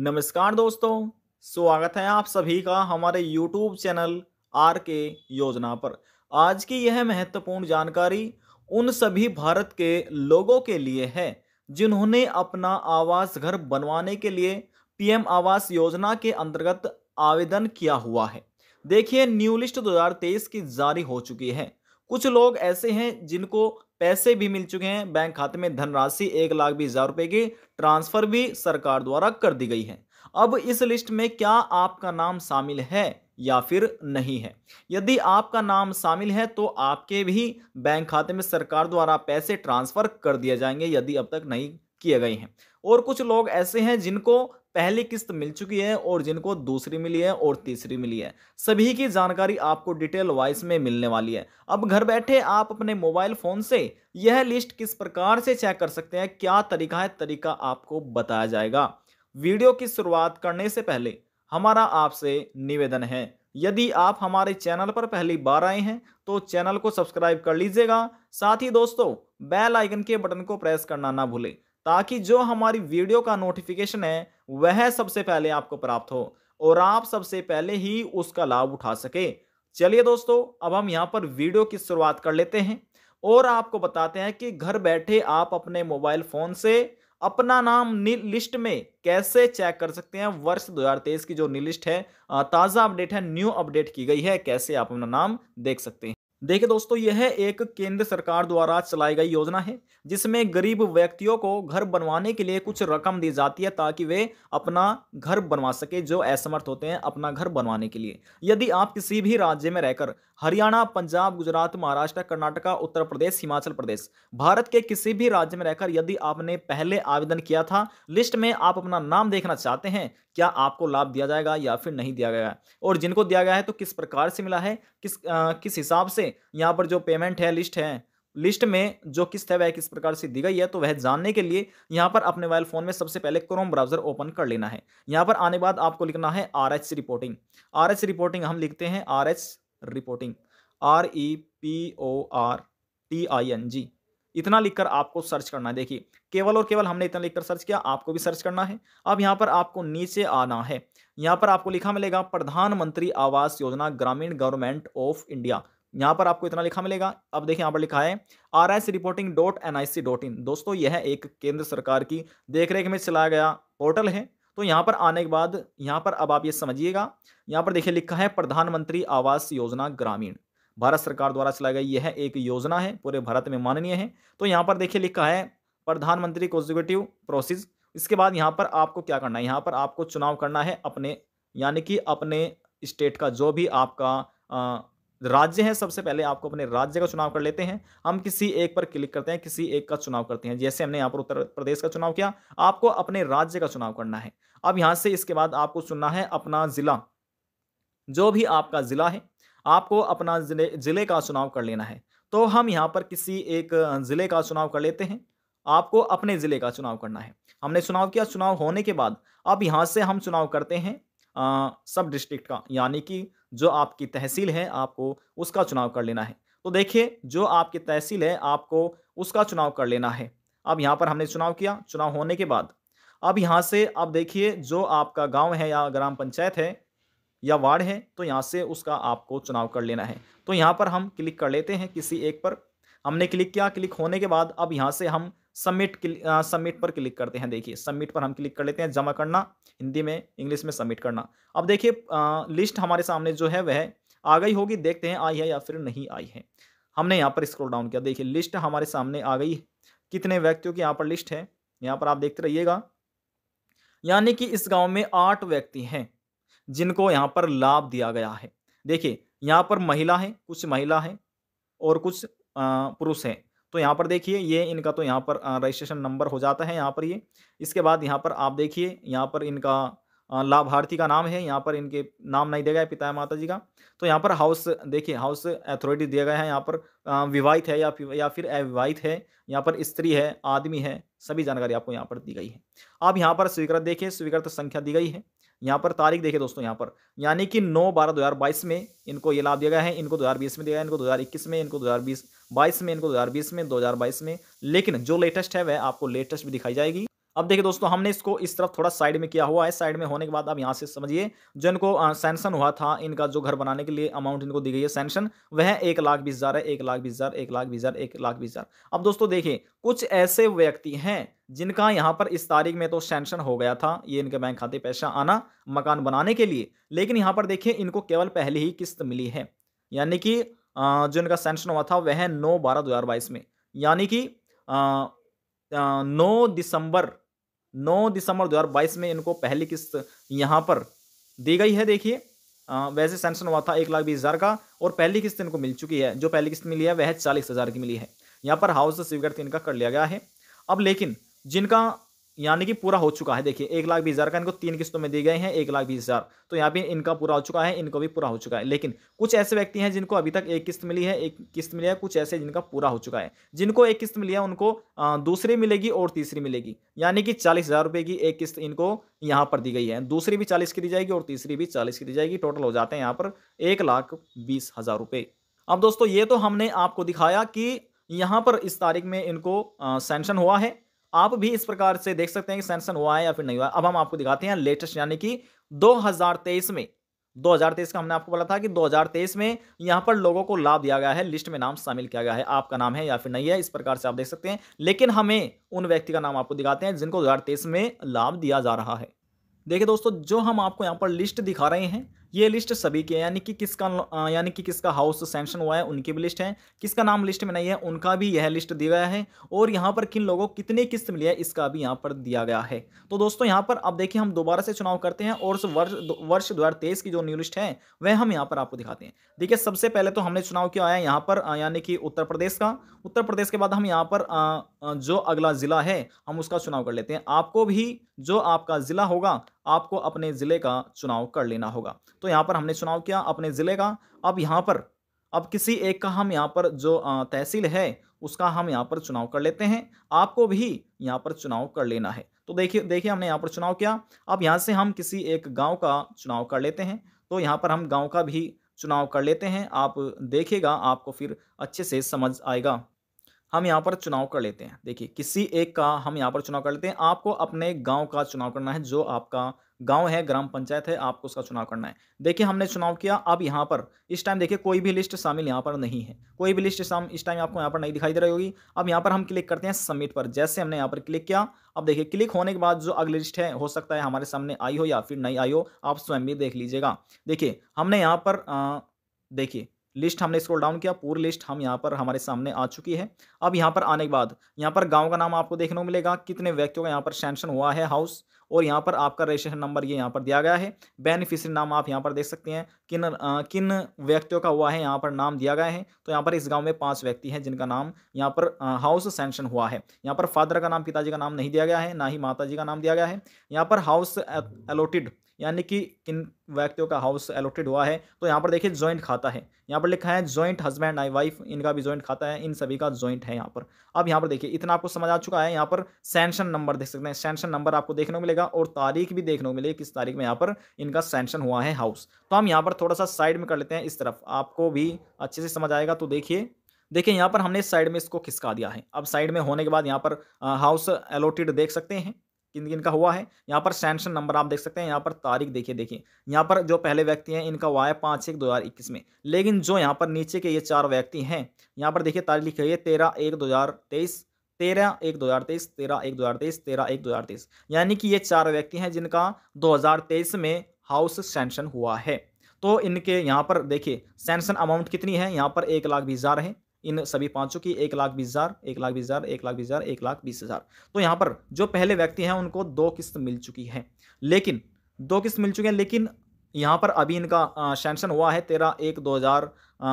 नमस्कार दोस्तों स्वागत है आप सभी का हमारे YouTube चैनल आर के योजना पर आज की यह महत्वपूर्ण जानकारी उन सभी भारत के लोगों के लिए है जिन्होंने अपना आवास घर बनवाने के लिए पीएम आवास योजना के अंतर्गत आवेदन किया हुआ है देखिए न्यू लिस्ट 2023 की जारी हो चुकी है कुछ लोग ऐसे हैं जिनको पैसे भी मिल चुके हैं बैंक खाते में धनराशि एक लाख बीस हजार रुपए की ट्रांसफर भी सरकार द्वारा कर दी गई है अब इस लिस्ट में क्या आपका नाम शामिल है या फिर नहीं है यदि आपका नाम शामिल है तो आपके भी बैंक खाते में सरकार द्वारा पैसे ट्रांसफर कर दिए जाएंगे यदि अब तक नहीं किए गए हैं और कुछ लोग ऐसे हैं जिनको पहली किस्त मिल चुकी है और जिनको दूसरी मिली है और तीसरी मिली है सभी की जानकारी आपको डिटेल वाइज में मिलने वाली है अब घर बैठे आप अपने मोबाइल फोन से यह लिस्ट किस प्रकार से चेक कर सकते हैं क्या तरीका है तरीका आपको बताया जाएगा वीडियो की शुरुआत करने से पहले हमारा आपसे निवेदन है यदि आप हमारे चैनल पर पहली बार आए हैं तो चैनल को सब्सक्राइब कर लीजिएगा साथ ही दोस्तों बेल आइकन के बटन को प्रेस करना ना भूलें ताकि जो हमारी वीडियो का नोटिफिकेशन है वह सबसे पहले आपको प्राप्त हो और आप सबसे पहले ही उसका लाभ उठा सके चलिए दोस्तों अब हम यहाँ पर वीडियो की शुरुआत कर लेते हैं और आपको बताते हैं कि घर बैठे आप अपने मोबाइल फ़ोन से अपना नाम लिस्ट में कैसे चेक कर सकते हैं वर्ष 2023 की जो लिस्ट है ताज़ा अपडेट है न्यू अपडेट की गई है कैसे आप अपना नाम देख सकते हैं देखिए दोस्तों यह एक केंद्र सरकार द्वारा चलाई गई योजना है जिसमें गरीब व्यक्तियों को घर बनवाने के लिए कुछ रकम दी जाती है ताकि वे अपना घर बनवा सके जो असमर्थ होते हैं अपना घर बनवाने के लिए यदि आप किसी भी राज्य में रहकर हरियाणा पंजाब गुजरात महाराष्ट्र कर्नाटका उत्तर प्रदेश हिमाचल प्रदेश भारत के किसी भी राज्य में रहकर यदि आपने पहले आवेदन किया था लिस्ट में आप अपना नाम देखना चाहते हैं क्या आपको लाभ दिया जाएगा या फिर नहीं दिया गया और जिनको दिया गया है तो किस प्रकार से मिला है किस आ, किस हिसाब से यहाँ पर जो पेमेंट है लिस्ट है लिस्ट में जो किस्त है वह किस प्रकार से दी गई है तो वह जानने के लिए यहाँ पर अपने मोबाइल फोन में सबसे पहले क्रोम ब्राउजर ओपन कर लेना है यहाँ पर आने बाद आपको लिखना है R H reporting R H reporting हम लिखते हैं R H reporting R E P O R T I N G इतना लिखकर आपको सर्च करना है देखिए केवल और केवल हमने इतना लिखकर सर्च किया आपको भी सर्च करना है अब यहाँ पर आपको नीचे आना है यहाँ पर आपको लिखा मिलेगा प्रधानमंत्री आवास योजना ग्रामीण गवर्नमेंट ऑफ इंडिया यहाँ पर आपको इतना लिखा मिलेगा अब देखिए यहाँ पर लिखा है R S reporting dot N I C dot in दोस्तों यह एक केंद्र सरकार की देखरेख में चलाया गया पोर्टल है तो यहाँ पर आने के बाद यहाँ पर अब आप ये समझिएगा यहाँ पर देखिए लिखा है प्रधानमंत्री आवास योजना ग्रामीण भारत सरकार द्वारा चलाई गई यह एक योजना है पूरे भारत में माननीय है तो यहाँ पर देखिए लिखा है प्रधानमंत्री कॉन्जिक्यूटिव प्रोसेस इसके बाद यहाँ पर आपको क्या करना है यहाँ पर आपको चुनाव करना है अपने यानी कि अपने स्टेट का जो भी आपका राज्य हैं सबसे पहले आपको अपने राज्य का चुनाव कर लेते हैं हम किसी एक पर क्लिक करते हैं किसी एक का चुनाव करते हैं जैसे हमने यहाँ पर उत्तर प्रदेश का चुनाव किया आपको अपने राज्य का चुनाव करना है अब यहाँ से इसके बाद आपको चुनना है अपना ज़िला जो भी आपका ज़िला है आपको अपना जिले जिले का चुनाव कर लेना है तो हम यहाँ पर किसी एक ज़िले का चुनाव कर लेते हैं आपको अपने ज़िले का चुनाव करना है हमने चुनाव किया चुनाव होने के बाद अब यहाँ से हम चुनाव करते हैं आ, सब डिस्ट्रिक्ट का यानी कि जो आपकी तहसील है आपको उसका चुनाव कर लेना है तो देखिए जो आपकी तहसील है आपको उसका चुनाव कर लेना है अब यहाँ पर हमने चुनाव किया चुनाव होने के बाद अब यहाँ से अब देखिए जो आपका गांव है या ग्राम पंचायत है या वार्ड है तो यहाँ से उसका आपको चुनाव कर लेना है तो यहाँ पर हम क्लिक कर लेते हैं किसी एक पर हमने क्लिक किया क्लिक होने के बाद अब यहाँ से हम सबमिट सबमिट पर क्लिक करते हैं देखिए सबमिट पर हम क्लिक कर लेते हैं जमा करना हिंदी में इंग्लिश में सबमिट करना अब देखिए लिस्ट हमारे सामने जो है वह आ गई होगी देखते हैं आई है या फिर नहीं आई है हमने यहाँ पर स्क्रोल डाउन किया देखिए लिस्ट हमारे सामने आ गई कितने व्यक्तियों की यहाँ पर लिस्ट है यहाँ पर आप देखते रहिएगा यानी कि इस गांव में आठ व्यक्ति हैं जिनको यहाँ पर लाभ दिया गया है देखिए यहाँ पर महिला है कुछ महिला है और कुछ पुरुष हैं तो यहाँ पर देखिए ये इनका तो यहाँ पर रजिस्ट्रेशन नंबर हो जाता है यहाँ पर ये इसके बाद यहाँ पर आप देखिए यहाँ पर इनका लाभार्थी का नाम है यहाँ पर इनके नाम नहीं दिया गया है पिता माता जी का तो यहाँ पर हाउस देखिए हाउस अथॉरिटी दिया गया है यहाँ पर विवाहित है या या फिर अविवाहित है यहाँ पर स्त्री है आदमी है सभी जानकारी आपको यहाँ पर दी गई है आप यहाँ पर स्वीकृत देखिए स्वीकृत संख्या दी गई है यहाँ पर तारीख देखिए दोस्तों यहाँ पर यानी कि नौ बारह दो हज़ार बाईस में इनको ये लाभ दिया गया है इनको दो हज़ार बीस में दिया गया है इनको दो हज़ार इक्कीस में इनको दो हज़ार बीस बाईस में इनको दो में दो में लेकिन जो लेटेस्ट है वह आपको लेटेस्ट भी दिखाई जाएगी अब देखिए दोस्तों हमने इसको इस तरफ थोड़ा साइड में किया हुआ है साइड में होने के बाद आप यहाँ से समझिए जो इनको सैंक्शन हुआ था इनका जो घर बनाने के लिए अमाउंट इनको दी गई है सेंशन वह एक लाख बीस हज़ार है एक लाख बीस हज़ार एक लाख बीस हज़ार एक लाख बीस हज़ार अब दोस्तों देखिए कुछ ऐसे व्यक्ति हैं जिनका यहाँ पर इस तारीख में तो सेंशन हो गया था ये इनके बैंक खाते पैसा आना मकान बनाने के लिए लेकिन यहाँ पर देखिए इनको केवल पहले ही किस्त मिली है यानी कि जो इनका सेंशन हुआ था वह नौ बारह दो हज़ार बाईस में यानी कि नौ दिसंबर नौ दिसंबर दो में इनको पहली किस्त यहाँ पर दी गई है देखिए वैसे सेंशन हुआ था एक लाख बीस हज़ार का और पहली किस्त इनको मिल चुकी है जो पहली किस्त मिली है वह चालीस हज़ार की मिली है यहाँ पर हाउस तो स्वीकृति इनका कर लिया गया है अब लेकिन जिनका यानी कि पूरा हो चुका है देखिए एक लाख बीस हज़ार का इनको तीन किस्तों में दिए गए हैं एक लाख बीस हज़ार तो यहाँ पे इनका पूरा हो चुका है इनको भी पूरा हो चुका है लेकिन कुछ ऐसे व्यक्ति हैं जिनको अभी तक एक किस्त मिली है एक किस्त मिली है कुछ ऐसे जिनका पूरा हो चुका है जिनको एक किस्त मिली है उनको दूसरी मिलेगी और तीसरी मिलेगी यानी कि चालीस हज़ार रुपये की एक किस्त इनको यहाँ पर दी गई है दूसरी भी चालीस की दी जाएगी और तीसरी भी चालीस की दी जाएगी टोटल हो जाते हैं यहाँ पर एक लाख बीस हज़ार रुपये अब दोस्तों ये तो हमने आपको दिखाया कि यहाँ पर इस तारीख में इनको सेंशन हुआ है आप भी इस प्रकार से देख सकते हैं कि सैनसन हुआ है या फिर नहीं हुआ अब हम आपको दिखाते हैं लेटेस्ट यानी कि 2023 में 2023 का हमने आपको बोला था कि 2023 में यहां पर लोगों को लाभ दिया गया है लिस्ट में नाम शामिल किया गया है आपका नाम है या फिर नहीं है इस प्रकार से आप देख सकते हैं लेकिन हमें उन व्यक्ति का नाम आपको दिखाते हैं जिनको दो में लाभ दिया जा रहा है देखिए दोस्तों जो हम आपको यहाँ पर लिस्ट दिखा रहे हैं ये लिस्ट सभी की है यानी कि किसका यानी कि किसका हाउस सेंशन हुआ है उनकी भी लिस्ट है किसका नाम लिस्ट में नहीं है उनका भी यह लिस्ट दिया गया है और यहाँ पर किन लोगों को कितनी किस्त मिली है इसका भी यहाँ पर दिया गया है तो दोस्तों यहाँ पर अब देखिए हम दोबारा से चुनाव करते हैं और वर्ष वर्ष दो की जो न्यू लिस्ट है वह हम यहाँ पर आपको दिखाते हैं देखिए सबसे पहले तो हमने चुनाव किया है यहाँ पर यानी कि उत्तर प्रदेश का उत्तर प्रदेश के बाद हम यहाँ पर जो अगला जिला है हम उसका चुनाव कर लेते हैं आपको भी जो आपका जिला होगा आपको अपने ज़िले का चुनाव कर लेना होगा तो यहाँ पर हमने चुनाव किया अपने ज़िले का अब यहाँ पर अब किसी एक का हम यहाँ पर जो तहसील है उसका हम यहाँ पर चुनाव कर लेते हैं आपको भी यहाँ पर चुनाव कर लेना है तो देखिए देखिए हमने यहाँ पर चुनाव किया अब यहाँ से हम किसी एक गांव का चुनाव कर लेते हैं तो यहाँ पर हम गांव का भी चुनाव कर लेते हैं आप देखिएगा आपको फिर अच्छे से समझ आएगा हम यहाँ पर चुनाव कर लेते हैं देखिए किसी एक का हम यहाँ पर चुनाव कर लेते हैं आपको अपने गांव का चुनाव करना है जो आपका गांव है ग्राम पंचायत है आपको उसका चुनाव करना है देखिए हमने चुनाव किया अब यहाँ पर इस टाइम देखिए कोई भी लिस्ट शामिल यहाँ पर नहीं है कोई भी लिस्ट शाम इस टाइम आपको यहाँ पर नहीं दिखाई दे रही होगी अब यहाँ पर हम क्लिक करते हैं सबमिट पर जैसे हमने यहाँ पर क्लिक किया अब देखिए क्लिक होने के बाद जो अगली लिस्ट है हो सकता है हमारे सामने आई हो या फिर नहीं आई हो आप स्वयं भी देख लीजिएगा देखिए हमने यहाँ पर देखिए लिस्ट हमने स्क्रॉल डाउन किया पूरी लिस्ट हम यहाँ पर हमारे सामने आ चुकी है अब यहाँ पर आने के बाद यहाँ पर गाँव का नाम आपको देखने को मिलेगा कितने व्यक्तियों का यहाँ पर सेंशन हुआ है हाउस और यहाँ पर आपका रजिस्ट्रेशन नंबर ये यहाँ पर दिया गया है बेनिफिशरी नाम आप यहाँ पर देख सकते हैं किन आ, किन व्यक्तियों का हुआ है यहाँ पर नाम दिया गया है तो यहाँ पर इस गांव में पांच व्यक्ति हैं जिनका नाम यहाँ पर हाउस सेंशन हुआ है यहाँ पर फादर का नाम पिताजी का नाम नहीं दिया गया है ना ही माता जी का नाम दिया गया है यहाँ पर हाउस एलोटेड यानी कि किन व्यक्तियों का हाउस एलोटेड हुआ है तो यहाँ पर देखिए ज्वाइंट खाता है यहाँ पर लिखा है ज्वाइंट हस्बैंड आई वाइफ इनका भी ज्वाइंट खाता है इन सभी का ज्वाइंट है यहाँ पर अब यहाँ पर देखिए इतना आपको समझ आ चुका है यहाँ पर सेंशन नंबर देख सकते हैं सेंशन नंबर आपको देखने को मिलेगा और तारीख भी देखने को मिलेगी किस तारीख में यहाँ पर इनका सेंशन हुआ है हाउस तो हम यहाँ पर थोड़ा सा साइड में कर लेते हैं इस तरफ आपको भी अच्छे से समझ आएगा तो देखिए देखिए यहाँ पर हमने साइड में इसको खिसका दिया है अब साइड में होने के बाद यहाँ पर हाउस एलोटेड देख सकते हैं किन किन का हुआ है यहाँ पर सेंशन नंबर आप देख सकते हैं यहाँ पर तारीख देखिए देखिए यहाँ पर जो पहले व्यक्ति हैं इनका हुआ है पाँच एक दो हज़ार इक्कीस में लेकिन जो यहाँ पर नीचे के ये चार व्यक्ति हैं यहाँ पर देखिए तारीख लिखी हुई है तेरह एक दो हज़ार तेईस तेरह एक दो हज़ार तेईस तेरह एक दो हज़ार तेईस तेरह एक दो हज़ार तेईस यानी कि ये चार व्यक्ति हैं जिनका दो हज़ार तेईस में हाउस सेंशन हुआ है तो इनके यहाँ पर देखिए सेंशन अमाउंट कितनी है यहाँ पर एक लाख बीस हज़ार है इन सभी पांचों की एक लाख बीस हज़ार एक लाख बीस हज़ार एक लाख बीस हज़ार एक लाख बीस हज़ार तो यहाँ पर जो पहले व्यक्ति हैं उनको दो किस्त मिल चुकी है लेकिन दो किस्त मिल चुकी हैं लेकिन यहाँ पर अभी इनका सेंशन हुआ है तेरह एक दो हज़ार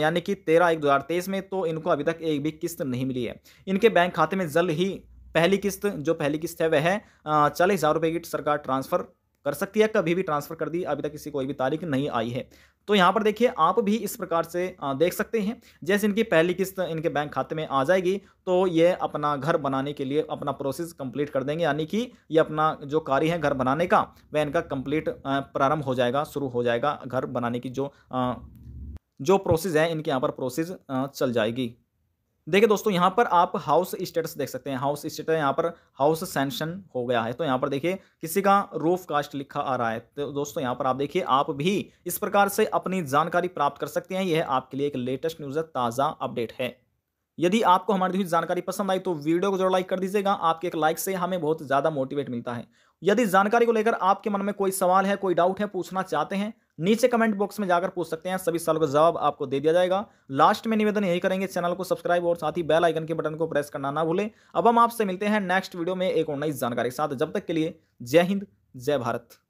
यानी कि तेरह एक दो हज़ार तेईस में तो इनको अभी तक एक भी किस्त नहीं मिली है इनके बैंक खाते में जल्द ही पहली किस्त जो पहली किस्त है वह है चालीस हज़ार रुपये की सरकार ट्रांसफ़र कर सकती है कभी भी ट्रांसफ़र कर दी अभी तक किसी कोई भी तारीख नहीं आई है तो यहाँ पर देखिए आप भी इस प्रकार से देख सकते हैं जैसे इनकी पहली किस्त इनके बैंक खाते में आ जाएगी तो ये अपना घर बनाने के लिए अपना प्रोसेस कंप्लीट कर देंगे यानी कि ये अपना जो कार्य है घर बनाने का वह इनका कंप्लीट प्रारंभ हो जाएगा शुरू हो जाएगा घर बनाने की जो जो प्रोसेस है इनके यहाँ पर प्रोसेस चल जाएगी देखिए दोस्तों यहाँ पर आप हाउस स्टेटस देख सकते हैं हाउस स्टेटस यहाँ पर हाउस सेंशन हो गया है तो यहाँ पर देखिए किसी का रूफ कास्ट लिखा आ रहा है तो दोस्तों यहाँ पर आप देखिए आप भी इस प्रकार से अपनी जानकारी प्राप्त कर सकते हैं यह आपके लिए एक लेटेस्ट न्यूज़ है ताज़ा अपडेट है यदि आपको हमारी दूसरी जानकारी पसंद आई तो वीडियो को जरूर लाइक कर दीजिएगा आपके एक लाइक से हमें बहुत ज़्यादा मोटिवेट मिलता है यदि जानकारी को लेकर आपके मन में कोई सवाल है कोई डाउट है पूछना चाहते हैं नीचे कमेंट बॉक्स में जाकर पूछ सकते हैं सभी सवालों का जवाब आपको दे दिया जाएगा लास्ट में निवेदन यही करेंगे चैनल को सब्सक्राइब और साथ ही बेल आइकन के बटन को प्रेस करना ना भूलें अब हम आपसे मिलते हैं नेक्स्ट वीडियो में एक और नई जानकारी के साथ जब तक के लिए जय हिंद जय भारत